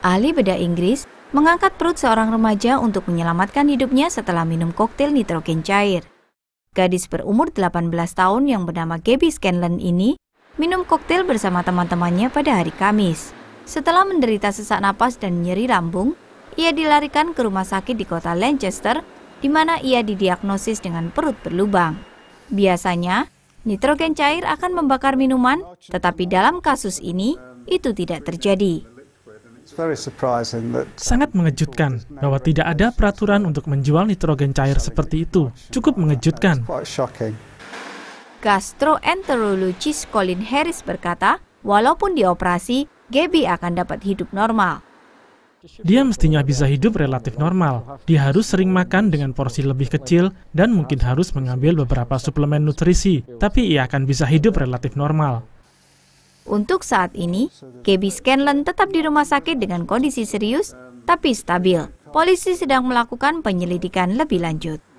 Ahli bedah Inggris mengangkat perut seorang remaja untuk menyelamatkan hidupnya setelah minum koktail nitrogen cair. Gadis berumur 18 tahun yang bernama Gabby Scanlon ini minum koktail bersama teman-temannya pada hari Kamis. Setelah menderita sesak napas dan nyeri lambung, ia dilarikan ke rumah sakit di kota Lancaster, di mana ia didiagnosis dengan perut berlubang. Biasanya, nitrogen cair akan membakar minuman, tetapi dalam kasus ini, itu tidak terjadi. Sangat mengejutkan bahwa tidak ada peraturan untuk menjual nitrogen cair seperti itu. Cukup mengejutkan. Gastroenterologis Colin Harris berkata, walaupun dioperasi, Gaby akan dapat hidup normal. Dia mestinya bisa hidup relatif normal. Dia harus sering makan dengan porsi lebih kecil dan mungkin harus mengambil beberapa suplemen nutrisi, tapi ia akan bisa hidup relatif normal. Untuk saat ini, KB Scanlon tetap di rumah sakit dengan kondisi serius tapi stabil. Polisi sedang melakukan penyelidikan lebih lanjut.